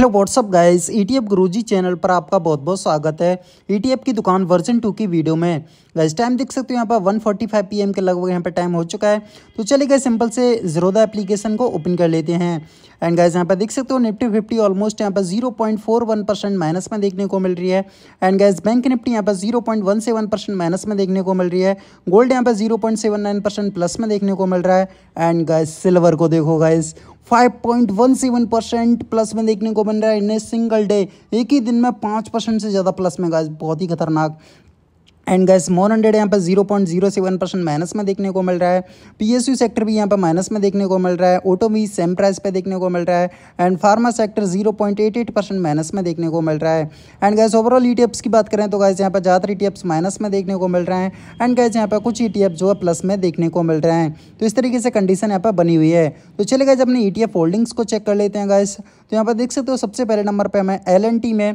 hello whatsapp guys ETF Guruji channel पर आपका बहुत बहुत स्वागत है ईटीएफ e की दुकान वर्जन टू की वीडियो में गाइस टाइम देख सकते हो यहाँ पर 1:45 पीएम के लगभग यहाँ पर टाइम हो चुका है तो चलिए गए सिंपल से जीरोदा एप्लीकेशन को ओपन कर लेते हैं एंड गाइस यहाँ पर देख सकते हो निफ्टी फिफ्टी ऑलमोस्ट यहाँ पर जीरो माइनस में देखने को मिल रही है एंड गाइज बैंक निफ्टी यहाँ पर जीरो माइनस में देखने को मिल रही है गोल्ड यहाँ पर जीरो प्लस में देखने को मिल रहा है एंड गाइस सिल्वर को देखो गाइज 5.17 परसेंट प्लस में देखने को मिल रहा है इन ए सिंगल डे एक ही दिन में पाँच परसेंट से ज़्यादा प्लस में गाइस बहुत ही खतरनाक एंड गैस मोर हंड्रेड यहाँ पर zero point zero seven percent minus में देखने को मिल रहा है पीएसयू सेक्टर भी यहाँ पर माइनस में देखने को मिल रहा है ऑटो भी सेम प्राइस पे देखने को मिल रहा है and pharma sector zero point eight eight percent minus में देखने को मिल रहा है एंड गैस ओवरऑल ई की बात करें तो गैस यहाँ पर ज़्यादातर ई e माइनस में देखने को मिल रहे हैं एंड गैस यहाँ पर कुछ ई e जो है प्लस में देखने को मिल रहे हैं तो इस तरीके से कंडीशन यहाँ पर बनी हुई है तो चले गए अपने ई होल्डिंग्स को चेक कर लेते हैं गैस तो यहाँ पर देख सकते हो सबसे पहले नंबर पर हमें एल में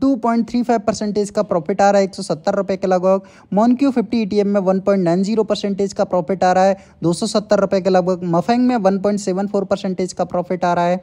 two point three five percentage का प्रॉफिट आ रहा है एक सौ सत्तर रुपए के लगभग मोनक्यू फिफ्टी ई में one point nine zero percentage का प्रॉफिट आ रहा है दो सौ सत्तर रुपए के लगभग मफेंग में one point seven four percentage का प्रॉफिट आ रहा है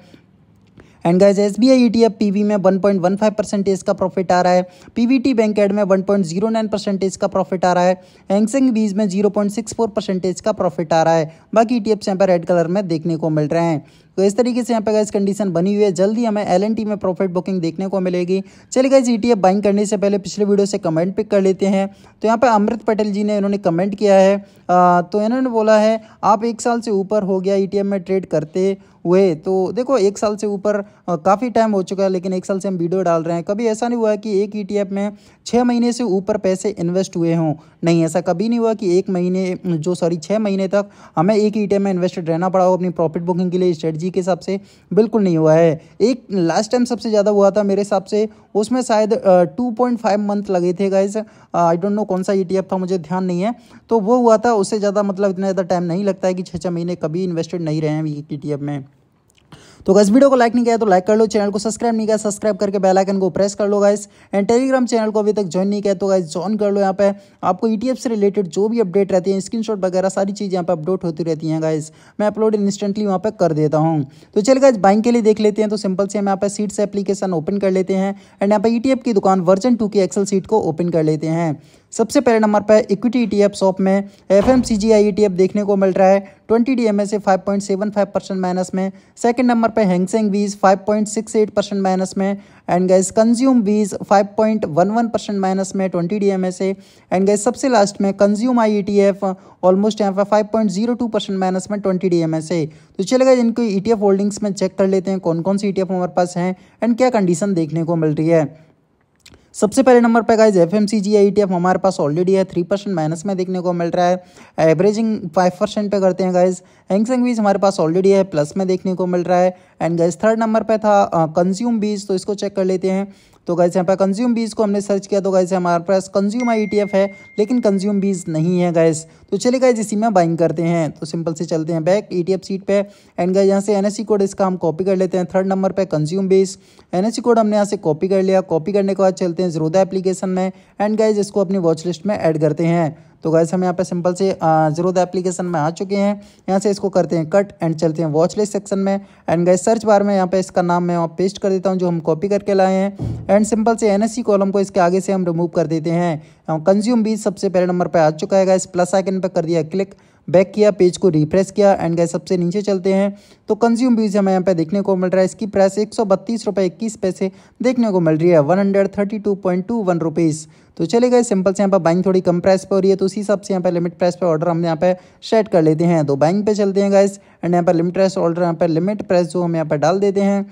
and guys S B I E में 1.15 परसेंटेज का प्रॉफिट आ रहा है पी वी टी बैंक एड में 1.09 परसेंटेज का प्रॉफिट आ रहा है एंगसेंग बीज में 0.64 परसेंटेज का प्रॉफिट आ रहा है बाकी ई टी एफ यहाँ पर रेड कलर में देखने को मिल रहे हैं तो इस तरीके से यहाँ पे गाइस कंडीशन बनी हुई है जल्दी हमें एल में प्रॉफिट बुकिंग देखने को मिलेगी चलिए गाइस ई बाइंग करने से पहले पिछले वीडियो से कमेंट पिक कर लेते हैं तो यहाँ पर अमृत पटेल जी ने इन्होंने कमेंट किया है आ, तो इन्होंने बोला है आप एक साल से ऊपर हो गया ई e में ट्रेड करते हुए तो देखो एक साल से ऊपर काफ़ी टाइम हो चुका है लेकिन एक साल से हम वीडियो डाल रहे हैं कभी ऐसा नहीं हुआ कि एक ई e में छः महीने से ऊपर पैसे इन्वेस्ट हुए हों नहीं ऐसा कभी नहीं हुआ कि एक महीने जो सॉरी छः महीने तक हमें एक ई e में इन्वेस्टेड रहना पड़ा हो अपनी प्रॉफिट बुकिंग के लिए स्ट्रेटजी जी के हिसाब से बिल्कुल नहीं हुआ है एक लास्ट टाइम सबसे ज़्यादा हुआ था मेरे हिसाब से उसमें शायद टू पॉइंट फाइव मंथ लगे थे गाइज आई डोंट नो कौन सा ई e था मुझे ध्यान नहीं है तो वो हुआ था उससे ज़्यादा मतलब इतना ज़्यादा टाइम नहीं लगता है कि छः छः महीने कभी इन्वेस्टेड नहीं रहे हैं ई e में तो गैस वीडियो को लाइक नहीं किया तो लाइक कर लो चैनल को सब्सक्राइब नहीं किया सब्सक्राइब करके बेलाइकन को प्रेस कर लो गाइस एंड टेलीग्राम चैनल को अभी तक ज्वाइन नहीं किया तो गाइस ज्वाइन कर लो यहाँ पे आपको ई e से रिलेटेड जो भी अपडेट रहती है स्क्रीन वगैरह सारी चीज़ यहाँ पे अपडेट होती रहती हैं गाइस मैं अपलोड इंस्टेंटली वहाँ पर कर देता हूँ तो चल गाइज बाइंग के लिए देख लेते हैं तो सिंपल से हम यहाँ पर सीट से एप्लीकेशन ओपन कर लेते हैं एंड यहाँ पर ई e की दुकान वर्जन टू की एक्सल सीट को ओपन कर लेते हैं सबसे पहले नंबर पर इक्विटी ई e शॉप में F M C G I E देखने को मिल रहा है twenty D M S A five point seven five percent minus में सेकंड नंबर पर Hang Seng bees five point six eight percent minus में and gas consume bees five point one one percent minus में twenty D M S and gas सबसे last में consume I E T F almost यहाँ पर five point zero two percent minus में twenty D M S A तो चलेगा इनको E T F holdings में चेक कर लेते हैं कौन कौन सी ई टी एफ हमारे पास हैं एंड क्या कंडीशन देखने को मिल रही है सबसे पहले नंबर पर guys F M C G I T F हमारे पास ऑलरेडी है थ्री परसेंट माइनस में देखने को मिल रहा है एवरेजिंग फाइव परसेंट पे करते हैं गाइज सेंग बीज हमारे पास ऑलरेडी है प्लस में देखने को मिल रहा है एंड गाइज थर्ड नंबर पर था कंज्यूम uh, बीज तो इसको चेक कर लेते हैं तो गाइस यहाँ पर कंज्यूम बीज को हमने सर्च किया तो गाइस हमारे पास कंज्यूम आई e है लेकिन कंज्यूम बीज नहीं है गैस तो चले गए इसी में बाइंग करते हैं तो सिंपल से चलते हैं बैक ई सीट पे एंड गए यहाँ से एन कोड e इसका हम कॉपी कर लेते हैं थर्ड नंबर पर कंज्यूम बेस एन कोड हमने यहाँ से कॉपी कर लिया कॉपी करने के बाद चलते हैं जरोदा एप्लीकेशन में एंड गाइज इसको अपनी वॉच लिस्ट में ऐड करते हैं तो गैस हम यहाँ पे सिंपल से जीरो द एप्लीकेशन में आ चुके हैं यहाँ से इसको करते हैं कट एंड चलते हैं वॉच लिस्ट सेक्शन में एंड गैस सर्च बार में यहाँ पे इसका नाम मैं वहाँ पेस्ट कर देता हूँ जो हम कॉपी करके लाए हैं एंड सिंपल से एन कॉलम को इसके आगे से हम रिमूव कर देते हैं कंज्यूम बीज सबसे पहले नंबर पर आ चुका है गैस प्लस आइकन पर कर दिया क्लिक बैक किया पेज को रिफ्रेश किया एंड गए सबसे नीचे चलते हैं तो कंज्यूम बीज हमें यहाँ पे देखने को मिल रहा है इसकी प्राइस एक सौ बत्तीस रुपये इक्कीस पैसे देखने को मिल रही है one hundred thirty two point two one rupees तो चले गए सिंपल से यहाँ पर बाइंग थोड़ी कम प्राइस पर हो रही है तो उसी हिसाब से यहाँ पर लिमिट प्राइस पर ऑर्डर हम यहाँ पर सेट कर लेते हैं तो बाइंग पे चलते हैं गाइस एंड यहाँ पर लिमिट प्राइस ऑर्डर यहाँ पर लिमिट प्राइस जो हम यहाँ पर डाल देते हैं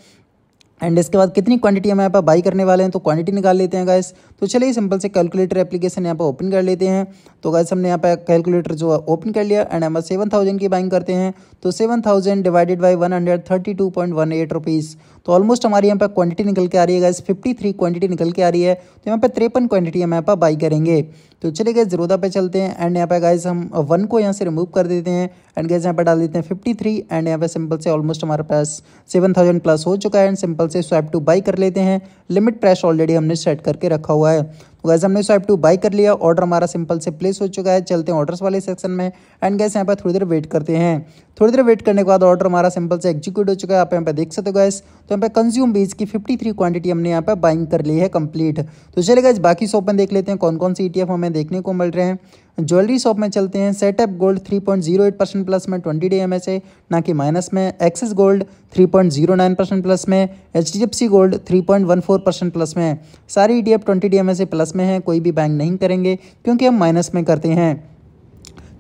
एंड इसके बाद कितनी क्वांटिटी हम यहाँ पर बाई करने वाले हैं तो क्वांटिटी निकाल लेते हैं गाइस तो चलिए सिंपल से कैलकुलेटर एप्लीकेशन यहाँ पर ओपन कर लेते हैं तो गाइस हमने यहाँ पर कैलकुलेटर जो है ओपन कर लिया एंड हम सेवन थाउजेंड की बाइंग करते हैं तो seven thousand divided by one hundred thirty two point one eight rupees तो ऑलमोस्ट हमारी यहाँ पर क्वांटिटी निकल के आ रही है गैस फिफ्टी थ्री क्वांटिटी निकल के आ रही है तो यहाँ पर त्रेपन क्वांटिटी हम यहाँ पर बाई करेंगे तो चलिए गए जरोदा पे चलते हैं एंड यहाँ पर गाइज हम वन को यहाँ से रिमूव कर देते हैं एंड गैस यहाँ पर डाल देते हैं फिफ्टी थ्री एंड यहाँ पर सिंपल से ऑलमोस्ट हमारे पास सेवन थाउजेंड प्लस हो चुका है एंड सिंपल से स्वैप टू बाई कर लेते हैं लिमिट प्राइस ऑलरेडी हमने सेट करके रखा हुआ है तो गैस हमने स्वाइप टू बाई कर लिया ऑर्डर हमारा सिंपल से प्लेस हो चुका है चलते हैं ऑर्डर्स वाले सेक्शन में एंड गैस यहाँ पर थोड़ी देर वेट करते हैं थोड़ी देर वेट करने के बाद ऑर्डर हमारा सिंपल से एग्जीक्यूट हो चुका है आप यहाँ पे देख सकते हो गैस तो यहाँ पे कंज्यूम बीज की थ्री क्वांटिटी हमने यहाँ पर बाइंग कर ली है कंप्लीट तो चले गए बाकी शॉप में देख लेते हैं कौन कौन सी ई e हमें देखने को मिल रहे हैं ज्वेलरी शॉप में चलते हैं सेटअप गोल्ड 3.08 परसेंट प्लस में 20 डे एम ए ना कि माइनस में एक्सिस गोल्ड 3.09 परसेंट प्लस में एच गोल्ड 3.14 परसेंट प्लस में सारी E D F twenty D M plus में है कोई भी बैंक नहीं करेंगे क्योंकि हम माइनस में करते हैं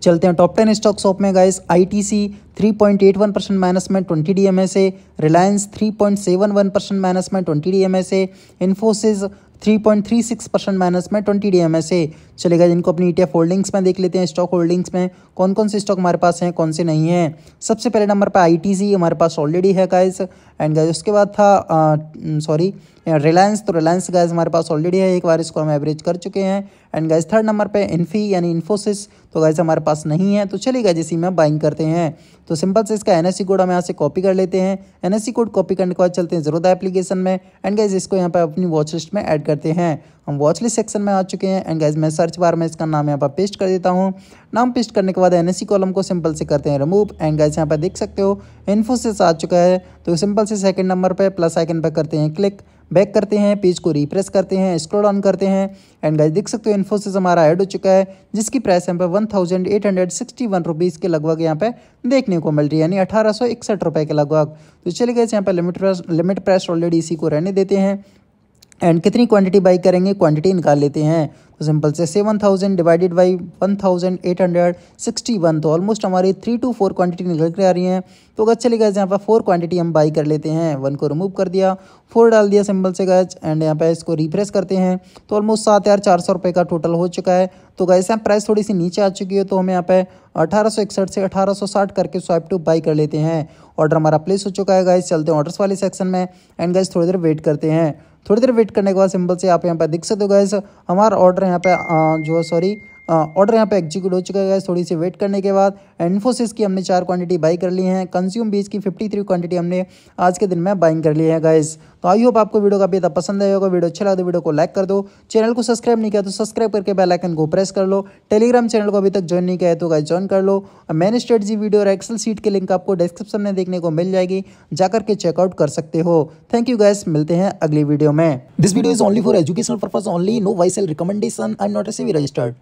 चलते हैं टॉप टेन स्टॉक शॉप में गाइस आईटीसी 3.81 परसेंट माइनस में 20 D M S Reliance 3.71 percent minus में 20 D M S Infosys 3.36 percent minus में ट्वेंटी डी एम से चलेगा जिनको अपनी ई e होल्डिंग्स में देख लेते हैं स्टॉक होल्डिंग्स में कौन कौन से स्टॉक हमारे पास हैं कौन से नहीं हैं सबसे पहले नंबर पर आई हमारे पास ऑलरेडी है गाइस एंड गैज उसके बाद था सॉरी रिलायंस तो रिलायंस गाइज हमारे पास ऑलरेडी है एक बार इसको हम एवरेज कर चुके हैं एंड गाइज थर्ड नंबर पे इन्फी यानी इन्फोसिस तो गाइज हमारे पास नहीं है तो चलिए गाइज इसी में हम बाइंग करते हैं तो सिंपल से इसका एन कोड हम यहाँ से कॉपी कर लेते हैं एन कोड कॉपी करने के बाद चलते हैं जरूरत एप्लीकेशन में एंड गाइज इसको यहाँ पर अपनी वॉच लिस्ट में ऐड करते हैं हम वॉच सेक्शन में आ चुके हैं एंड गाइज मैं सर्च बार में इसका नाम यहाँ पर पेस्ट कर देता हूँ नाम पेस्ट करने के बाद एन कॉलम को सिंपल से करते हैं रिमूव एंड गाइज यहाँ पर देख सकते हो इन्फोसिस आ चुका है तो सिंपल से सेकेंड नंबर पर प्लस आइकन पर करते हैं क्लिक बैक करते हैं पेज को रिप्रेस करते हैं स्क्रॉल ऑन करते हैं एंड गाइज देख सकते हो इन्फोसिस हमारा ऐड हो चुका है जिसकी प्राइस यहाँ पर one thousand eight hundred sixty one rupees के लगभग यहाँ पे देखने को मिल रही है यानी अठारह सौ इकसठ रुपये के लगभग तो चलिए गए यहाँ पर limit press limit price already इसी को रहने देते हैं एंड कितनी क्वांटिटी बाई करेंगे क्वांटिटी निकाल लेते हैं तो सिंपल से seven thousand divided by one thousand eight hundred sixty one तो ऑलमोस्ट हमारी थ्री टू फोर क्वांटिटी निकल के आ रही हैं तो अगर चले गए यहाँ पर फोर क्वांटिटी हम बाई कर लेते हैं वन को रिमूव कर दिया फोर डाल दिया सिंपल से गैच एंड यहाँ पर इसको रिफ्रेश करते हैं तो ऑलमोस्ट सात हज़ार चार सौ रुपये का टोटल हो चुका है तो गैस यहाँ प्राइस थोड़ी सी नीचे आ चुकी है तो हम यहाँ पर अठारह सौ इकसठ से अठारह सौ साठ करके स्वाइप टू बाई कर लेते हैं ऑर्डर हमारा प्लेस हो चुका है गाइस चलते हैं ऑर्डर्स वाले सेक्शन में एंड गैस थोड़ी देर वेट करते हैं थोड़ी देर वेट करने के बाद सिंपल से आप यहाँ पर देख सकते हो गए हमारा ऑर्डर यहाँ पे जो सॉरी ऑर्डर यहाँ पे एग्जीक्यूट हो चुका है थोड़ी सी वेट करने के बाद इन्फोसिस की हमने चार क्वांटिटी बाई कर ली है कंज्यूम बीज की फिफ्टी थ्री क्वांटिटी हमने आज के दिन में बाइंग कर ली है गाइज तो आई होप आपको वीडियो भी इतना पसंद आएगा वीडियो अच्छा लगा तो वीडियो को लाइक कर दो चैनल को सब्सक्राइब नहीं किया तो सब्सक्राइब करके बेलाइकन को प्रेस कर लो टेलीग्राम चैनल को अभी तक ज्वाइन नहीं किया तो गाइज ज्वाइन कर लो मैंने स्ट्रेटजी वीडियो और एक्सल सीट की लिंक आपको डिस्क्रिप्शन में देखने को मिल जाएगी जाकर के चेकआउट कर सकते हो थैंक यू गाइस मिलते हैं अगली वीडियो में this video is only for educational purpose only no vice recommendation and not as registered